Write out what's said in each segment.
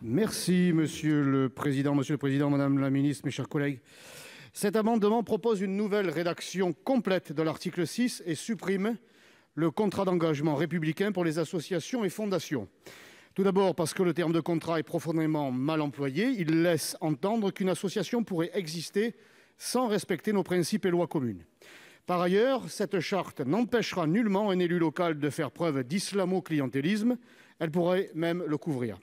Merci monsieur le président, Monsieur le Président, Madame la Ministre, mes chers collègues, cet amendement propose une nouvelle rédaction complète de l'article 6 et supprime le contrat d'engagement républicain pour les associations et fondations, tout d'abord parce que le terme de contrat est profondément mal employé, il laisse entendre qu'une association pourrait exister sans respecter nos principes et lois communes par ailleurs cette charte n'empêchera nullement un élu local de faire preuve d'islamo-clientélisme, elle pourrait même le couvrir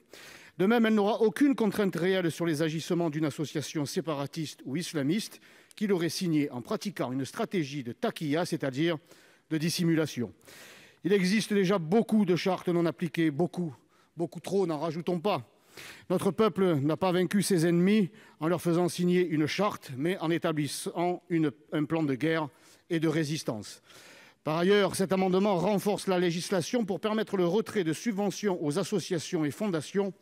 de même, elle n'aura aucune contrainte réelle sur les agissements d'une association séparatiste ou islamiste qui l'aurait signée en pratiquant une stratégie de taquilla, c'est-à-dire de dissimulation. Il existe déjà beaucoup de chartes non appliquées, beaucoup, beaucoup trop, n'en rajoutons pas. Notre peuple n'a pas vaincu ses ennemis en leur faisant signer une charte, mais en établissant un plan de guerre et de résistance. Par ailleurs, cet amendement renforce la législation pour permettre le retrait de subventions aux associations et fondations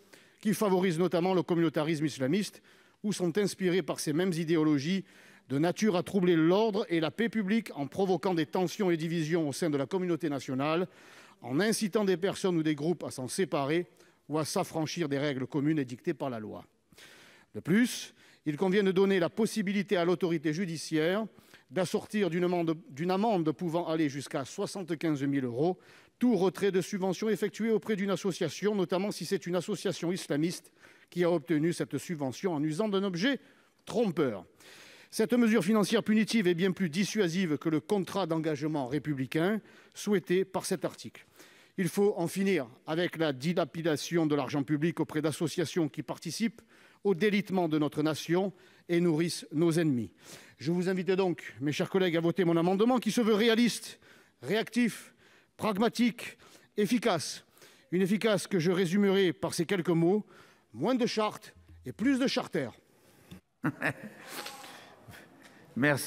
qui favorisent notamment le communautarisme islamiste ou sont inspirés par ces mêmes idéologies de nature à troubler l'ordre et la paix publique en provoquant des tensions et divisions au sein de la communauté nationale, en incitant des personnes ou des groupes à s'en séparer ou à s'affranchir des règles communes édictées par la loi. De plus, il convient de donner la possibilité à l'autorité judiciaire d'assortir d'une amende pouvant aller jusqu'à 75 000 euros tout retrait de subvention effectué auprès d'une association, notamment si c'est une association islamiste qui a obtenu cette subvention en usant d'un objet trompeur. Cette mesure financière punitive est bien plus dissuasive que le contrat d'engagement républicain souhaité par cet article. Il faut en finir avec la dilapidation de l'argent public auprès d'associations qui participent au délitement de notre nation et nourrissent nos ennemis. Je vous invite donc, mes chers collègues, à voter mon amendement qui se veut réaliste, réactif, pragmatique, efficace. Une efficace que je résumerai par ces quelques mots moins de chartes et plus de charters. Merci.